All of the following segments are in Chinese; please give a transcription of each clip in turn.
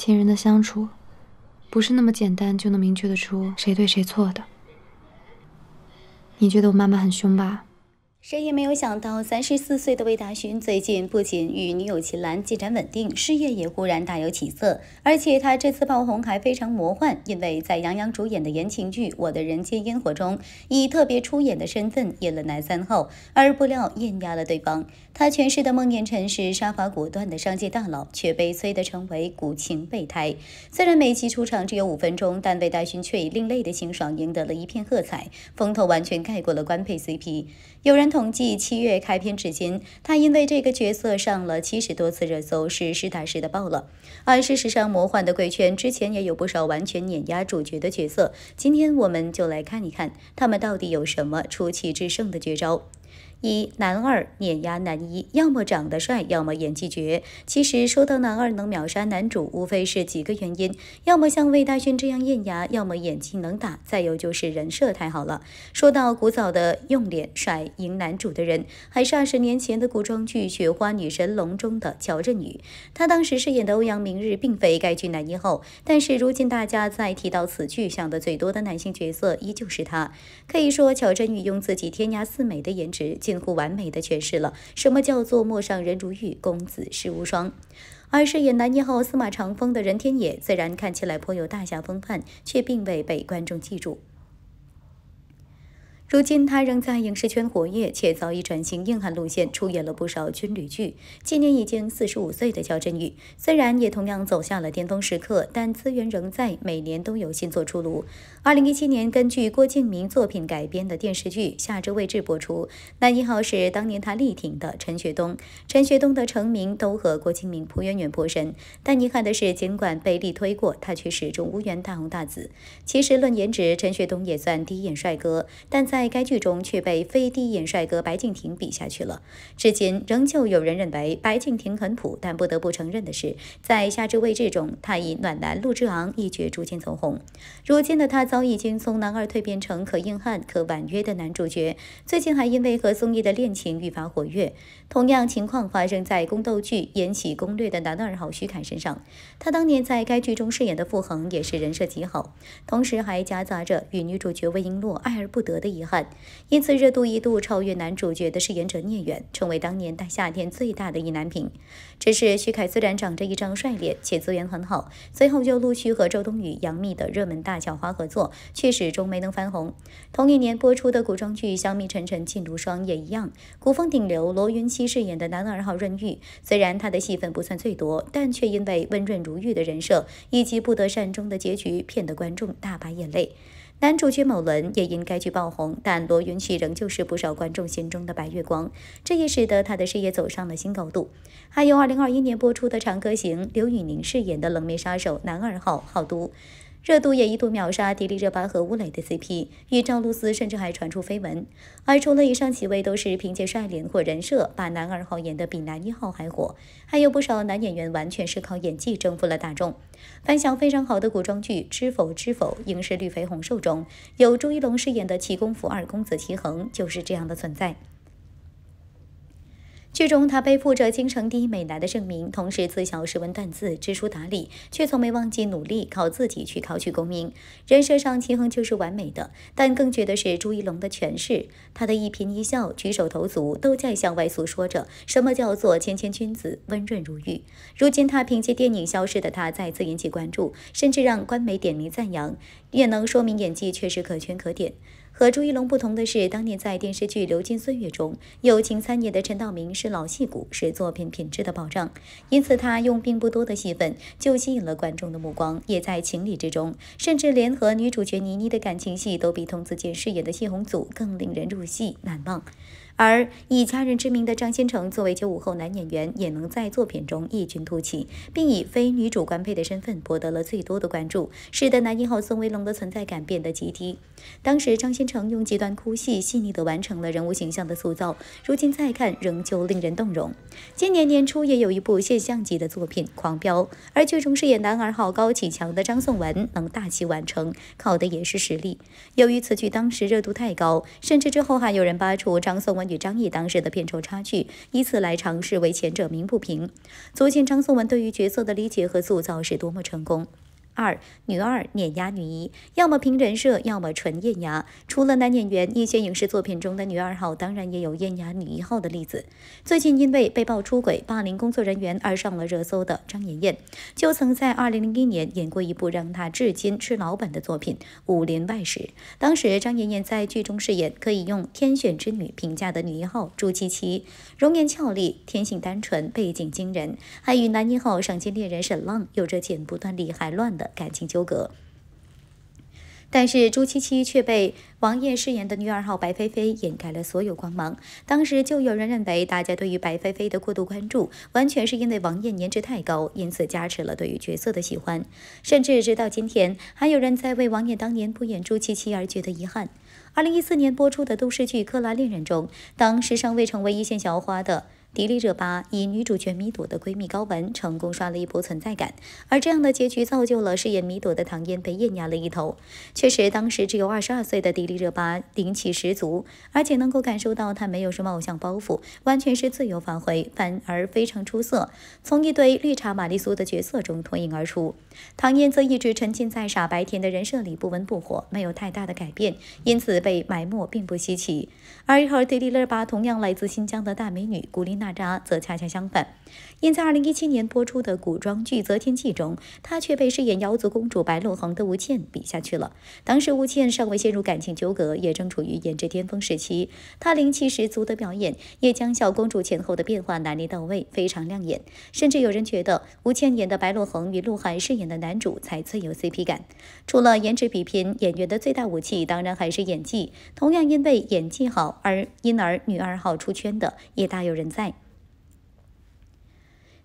亲人的相处，不是那么简单就能明确的出谁对谁错的。你觉得我妈妈很凶吧？谁也没有想到，三十四岁的魏大勋最近不仅与女友秦岚进展稳定，事业也忽然大有起色。而且他这次爆红还非常魔幻，因为在杨洋主演的言情剧《我的人间烟火》中，以特别出演的身份演了男三号，而不料艳压了对方。他诠释的孟宴臣是杀伐果断的商界大佬，却悲催的成为古情备胎。虽然每集出场只有五分钟，但魏大勋却以另类的清爽赢得了一片喝彩，风头完全盖过了官配 CP。有人。统计七月开篇至今，他因为这个角色上了七十多次热搜，是实打实的爆了。而事实上，魔幻的贵圈之前也有不少完全碾压主角的角色，今天我们就来看一看他们到底有什么出奇制胜的绝招。一男二碾压男一，要么长得帅，要么演技绝。其实说到男二能秒杀男主，无非是几个原因：要么像魏大勋这样艳压，要么演技能打，再有就是人设太好了。说到古早的用脸甩赢男主的人，还是二十年前的古装剧《雪花女神龙》中的乔振宇。他当时饰演的欧阳明日并非该剧男一号，但是如今大家在提到此剧想的最多的男性角色依旧是他。可以说，乔振宇用自己天涯似美的颜值。近乎完美的诠释了什么叫做“陌上人如玉，公子世无双”。而饰演南一号司马长风的任天野，虽然看起来颇有大侠风范，却并未被观众记住。如今他仍在影视圈活跃，且早已转型硬汉路线，出演了不少军旅剧。今年已经四十五岁的焦振宇，虽然也同样走向了巅峰时刻，但资源仍在，每年都有新作出炉。二零一七年，根据郭敬明作品改编的电视剧《夏至未至》播出，男一号是当年他力挺的陈学冬。陈学冬的成名都和郭敬明、颇远远颇深，但遗憾的是，尽管被力推过，他却始终无缘大红大紫。其实论颜值，陈学冬也算第一眼帅哥，但在在该剧中却被非第一眼帅哥白敬亭比下去了，至今仍旧有人认为白敬亭很普，但不得不承认的是，在《夏至未至》中，他以暖男陆之昂一角逐渐走红。如今的他早已经从男二蜕变成可硬汉可婉约的男主角，最近还因为和宋轶的恋情愈发活跃。同样情况发生在宫斗剧《延禧攻略》的男二号徐凯身上，他当年在该剧中饰演的傅恒也是人设极好，同时还夹杂着与女主角魏璎珞爱而不得的遗。憾。因此热度一度超越男主角的饰演者聂远，成为当年大夏天最大的意难平。只是徐凯虽然长着一张帅脸，且资源很好，随后就陆续和周冬雨、杨幂的热门大小花合作，却始终没能翻红。同一年播出的古装剧《香蜜沉沉烬如霜》也一样，古风顶流罗云熙饰演的男二号润玉，虽然他的戏份不算最多，但却因为温润如玉的人设以及不得善终的结局，骗得观众大把眼泪。男主角某伦也因该剧爆红，但罗云熙仍旧是不少观众心中的白月光，这也使得他的事业走上了新高度。还有2021年播出的《长歌行》，刘宇宁饰演的冷面杀手男二号浩都。热度也一度秒杀迪丽热巴和吴磊的 CP，与赵露思甚至还传出绯闻。而除了以上几位，都是凭借帅脸或人设把男二号演得比男一号还火，还有不少男演员完全是靠演技征服了大众。反响非常好的古装剧《知否知否应是绿肥红瘦》中有朱一龙饰演的齐公府二公子齐衡，就是这样的存在。剧中他背负着京城第一美男的盛名，同时自小识文断字、知书达理，却从没忘记努力，靠自己去考取功名。人设上秦衡就是完美的，但更绝的是朱一龙的诠释，他的一颦一笑、举手投足都在向外诉说着什么叫做谦谦君子、温润如玉。如今他凭借电影《消失的她》再次引起关注，甚至让官媒点名赞扬，也能说明演技确实可圈可点。和朱一龙不同的是，当年在电视剧《流金岁月》中友情参演的陈道明是老戏骨，是作品品质的保障，因此他用并不多的戏份就吸引了观众的目光，也在情理之中。甚至连和女主角倪妮的感情戏都比童子健饰演的谢鸿祖更令人入戏难忘。而以家人之名的张新成，作为九五后男演员，也能在作品中异军突起，并以非女主官配的身份博得了最多的关注，使得男一号宋威龙的存在感变得极低。当时张新成用极端哭戏细腻地完成了人物形象的塑造，如今再看仍旧令人动容。今年年初也有一部现象级的作品狂飙，而剧中饰演男二号高启强的张颂文能大器晚成，靠的也是实力。由于此剧当时热度太高，甚至之后还有人扒出张颂文。与张译当时的片酬差距，以此来尝试为前者鸣不平，足见张颂文对于角色的理解和塑造是多么成功。二女二碾压女一，要么凭人设，要么纯艳压。除了男演员，一些影视作品中的女二号当然也有艳压女一号的例子。最近因为被曝出轨、霸凌工作人员而上了热搜的张妍妍，就曾在2001年演过一部让她至今吃老本的作品《武林外史》。当时张妍妍在剧中饰演可以用“天选之女”评价的女一号朱七七，容颜俏丽，天性单纯，背景惊人，还与男一号赏金猎人沈浪有着剪不断、理还乱。的感情纠葛，但是朱七七却被王艳饰演的女二号白菲菲掩盖了所有光芒。当时就有人认为，大家对于白菲菲的过度关注，完全是因为王艳颜值太高，因此加持了对于角色的喜欢。甚至直到今天，还有人在为王艳当年不演朱七七而觉得遗憾。二零一四年播出的都市剧《克拉恋人》中，当时尚未成为一线小花的迪丽热巴以女主角米朵的闺蜜高雯成功刷了一波存在感，而这样的结局造就了饰演米朵的唐嫣被艳压了一头。确实，当时只有二十二岁的迪丽热巴灵气十足，而且能够感受到她没有什么偶像包袱，完全是自由发挥，反而非常出色，从一对绿茶玛丽苏的角色中脱颖而出。唐嫣则一直沉浸在傻白甜的人设里，不温不火，没有太大的改变，因此被埋没并不稀奇。而与迪丽热巴同样来自新疆的大美女古力。娜扎则恰恰相反，因在2017年播出的古装剧《择天记》中，她却被饰演瑶族公主白洛恒的吴倩比下去了。当时吴倩尚未陷入感情纠葛，也正处于颜值巅峰时期，她灵气十足的表演，也将小公主前后的变化拿捏到位，非常亮眼。甚至有人觉得吴倩演的白洛恒与鹿晗饰演的男主才最有 CP 感。除了颜值比拼，演员的最大武器当然还是演技。同样因为演技好而因而女二号出圈的也大有人在。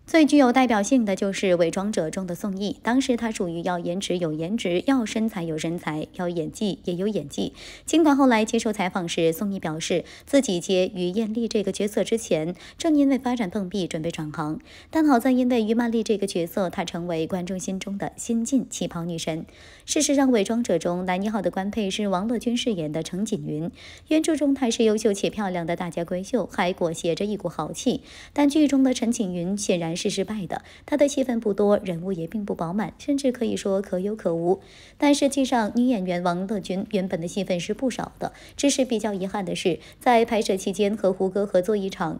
最具有代表性的就是《伪装者》中的宋轶，当时她属于要颜值有颜值，要身材有身材，要演技也有演技。尽管后来接受采访时，宋轶表示自己接于艳丽这个角色之前，正因为发展碰壁，准备转行。但好在因为于曼丽这个角色，她成为观众心中的新晋旗袍女神。事实上，《伪装者》中男一号的官配是王乐君饰演的程锦云，原著中她是优秀且漂亮的大家闺秀，还裹挟着一股豪气。但剧中的陈锦云显然。是失败的，他的戏份不多，人物也并不饱满，甚至可以说可有可无。但实际上，女演员王乐君原本的戏份是不少的，只是比较遗憾的是，在拍摄期间和胡歌合作一场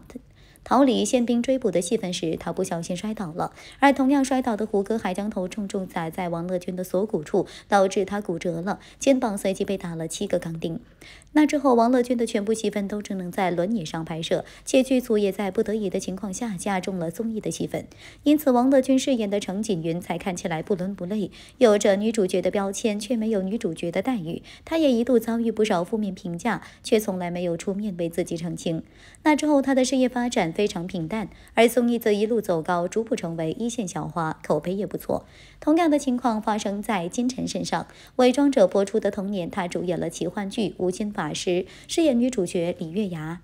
逃离宪兵追捕的戏份时，她不小心摔倒了，而同样摔倒的胡歌还将头重重砸在王乐君的锁骨处，导致她骨折了，肩膀随即被打了七个钢钉。那之后，王乐君的全部戏份都只能在轮椅上拍摄，且剧组也在不得已的情况下加重了综艺的戏份，因此王乐君饰演的程锦云才看起来不伦不类，有着女主角的标签却没有女主角的待遇。她也一度遭遇不少负面评价，却从来没有出面为自己澄清。那之后，她的事业发展非常平淡，而宋轶则一路走高，逐步成为一线小花，口碑也不错。同样的情况发生在金晨身上，《伪装者》播出的同年，她主演了奇幻剧《无心法》。法师饰演女主角李月牙。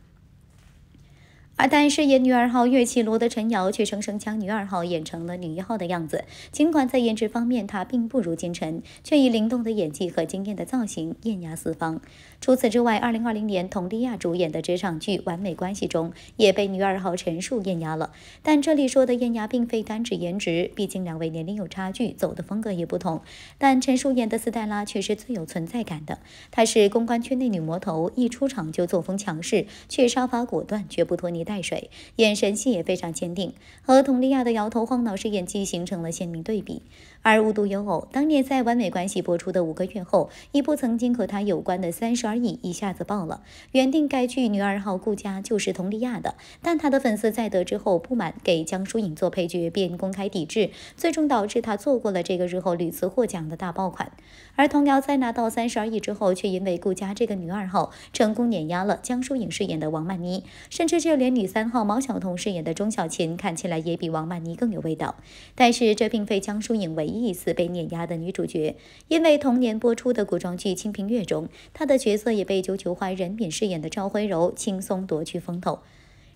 而但饰演女二号岳绮罗的陈瑶却生生将女二号演成了女一号的样子。尽管在颜值方面她并不如金晨，却以灵动的演技和惊艳的造型艳压四方。除此之外，二零二零年佟丽娅主演的职场剧《完美关系》中也被女二号陈数艳压了。但这里说的艳压并非单指颜值，毕竟两位年龄有差距，走的风格也不同。但陈数演的斯黛拉却是最有存在感的，她是公关圈内女魔头，一出场就作风强势，却杀伐果断，绝不拖泥。带水，眼神戏也非常坚定，和佟丽娅的摇头晃脑式演技形成了鲜明对比。而无独有偶，当年在《完美关系》播出的五个月后，一部曾经和她有关的《三十而已》一下子爆了。原定该剧女二号顾佳就是佟丽娅的，但她的粉丝在得知后不满给江疏影做配角，便公开抵制，最终导致她错过了这个日后屡次获奖的大爆款。而佟谣在拿到《三十而已》之后，却因为顾佳这个女二号，成功碾压了江疏影饰演的王曼妮，甚至就连。女三号毛晓彤饰演的钟小琴看起来也比王曼妮更有味道，但是这并非江疏影唯一一次被碾压的女主角，因为同年播出的古装剧《清平乐》中，她的角色也被九九花任敏饰演的赵徽柔轻松夺去风头。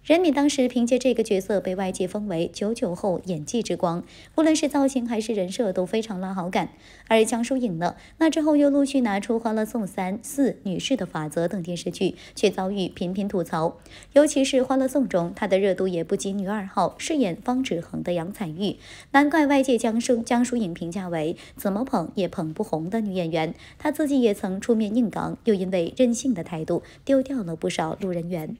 任敏当时凭借这个角色被外界封为“九九后演技之光”，无论是造型还是人设都非常拉好感。而江疏影呢，那之后又陆续拿出《欢乐颂》《三四女士的法则》等电视剧，却遭遇频频吐槽。尤其是《欢乐颂》中，她的热度也不及女二号饰演方芷恒的杨采钰。难怪外界将生江疏影评价为“怎么捧也捧不红的女演员”。她自己也曾出面硬刚，又因为任性的态度丢掉了不少路人缘。